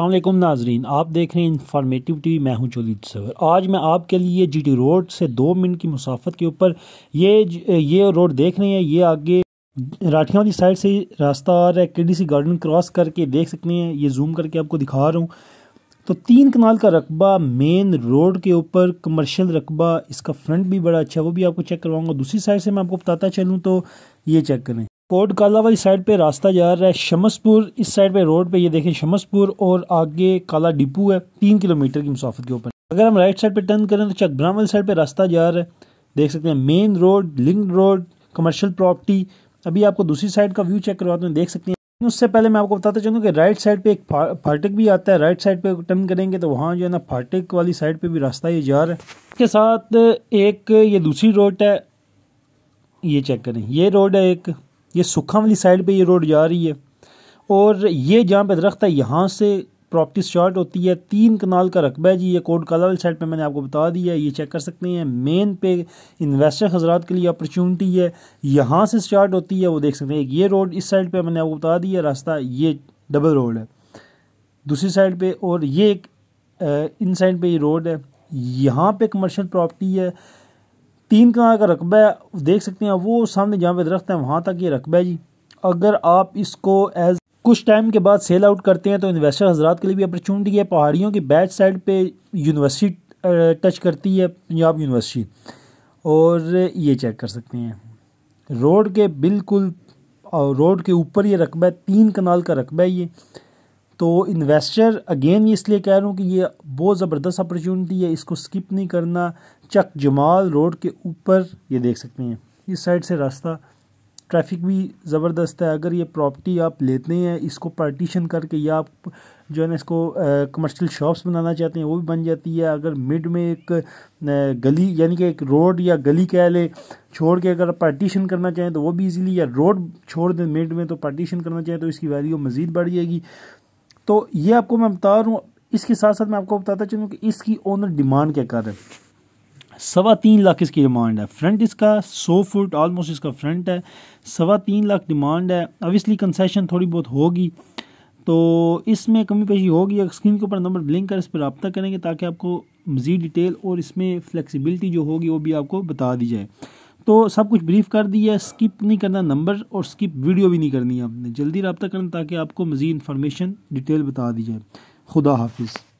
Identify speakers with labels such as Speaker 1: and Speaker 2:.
Speaker 1: असलम नाजरीन आप देख रहे हैं इन्फॉर्मेटिव टीवी मैं हूं चौधरी सवर आज मैं आपके लिए जीटी रोड से दो मिनट की मुसाफत के ऊपर ये ये रोड देख रहे हैं ये आगे राठिया वाली साइड से रास्ता आ रहा है के डी सी गार्डन क्रॉस करके देख सकते हैं ये जूम करके आपको दिखा रहा हूँ तो तीन कनाल का रकबा मेन रोड के ऊपर कमर्शियल रकबा इसका फ्रंट भी बड़ा अच्छा है वो भी आपको चेक करवाऊंगा दूसरी साइड से मैं आपको बताता चलूँ तो ये चेक करें कोट काला वाली साइड पे रास्ता जा रहा है शमसपुर इस साइड पे रोड पे ये देखें शमसपुर और आगे काला डिपू है तीन किलोमीटर की मुसाफत के ऊपर अगर हम राइट साइड पे टर्न करें तो चकब्राम वाली साइड पे रास्ता जा रहा है देख सकते हैं main road link road commercial property अभी आपको दूसरी साइड का व्यू चेक करवाते हैं देख सकते हैं उससे पहले मैं आपको बताता चाहूँगा कि राइट साइड पे एक फाटक भी आता है राइट साइड पे टर्न करेंगे तो वहाँ जो है ना फाटक वाली साइड पे भी रास्ता ये जा रहा है इसके साथ एक ये दूसरी रोड है ये चेक करें ये रोड है एक ये सुखा वाली साइड पे ये रोड जा रही है और ये जहाँ पे दरख्त है यहाँ से प्रॉपर्टी स्टार्ट होती है तीन कनाल का रकबा है जी ये कोड काला वाली साइड पे मैंने आपको बता दिया है ये चेक कर सकते हैं मेन पे इन्वेस्टर हजरात के लिए अपॉर्चुनिटी है यहाँ से स्टार्ट होती है वो देख सकते हैं ये रोड इस साइड पर मैंने आपको बता दिया रास्ता ये डबल रोड है दूसरी साइड पर और ये एक इन साइड पर ये रोड है यहाँ पर कमर्शल प्रॉपर्टी है तीन कनाल का रकबा देख सकते हैं वो सामने जहाँ पे दरख्त है वहाँ तक ये रकबा है जी अगर आप इसको एज कुछ टाइम के बाद सेल आउट करते हैं तो इन्वेस्टर हजरात के लिए भी अपॉर्चुनिटी है पहाड़ियों की बैक साइड पे यूनिवर्सिटी टच करती है पंजाब यूनिवर्सिटी और ये चेक कर सकते हैं रोड के बिल्कुल रोड के ऊपर ये रकबा है तीन कनाल का रकबा है ये तो इन्वेस्टर अगेन ये इसलिए कह रहा हूँ कि ये बहुत ज़बरदस्त अपॉर्चुनिटी है इसको स्किप नहीं करना चक जमाल रोड के ऊपर ये देख सकते हैं इस साइड से रास्ता ट्रैफिक भी ज़बरदस्त है अगर ये प्रॉपर्टी आप लेते हैं इसको पार्टीशन करके या आप जो है ना इसको कमर्शियल शॉप्स बनाना चाहते हैं वो भी बन जाती है अगर मिड में एक गली यानी कि एक रोड या गली कह ले छोड़ के अगर पार्टीशन करना चाहें तो वो भी इजीली या रोड छोड़ दें मिड में तो पार्टीशन करना चाहें तो इसकी वैल्यू मज़ीद बढ़ जाएगी तो ये आपको मैं बता रहा हूँ इसके साथ साथ मैं आपको बताता चलूँ कि इसकी ओनर डिमांड क्या कर रहे हैं सवा तीन लाख इसकी डिमांड है फ्रंट इसका सौ फुट ऑलमोस्ट इसका फ्रंट है सवा तीन लाख डिमांड है ओबियसली कंसेशन थोड़ी बहुत होगी तो इसमें कमी पेशी होगी स्क्रीन के ऊपर नंबर ब्लिंक कर इस पर रबता करेंगे ताकि आपको मज़ीद डिटेल और इसमें फ्लेक्सिबिलिटी जो होगी वो भी आपको बता दी जाए तो सब कुछ ब्रीफ कर दिया स्किप नहीं करना नंबर और स्किप वीडियो भी नहीं करनी आपने जल्दी रबता करना ताकि आपको मज़ीद इन्फॉर्मेशन डिटेल बता दी जाए खुदा हाफिज़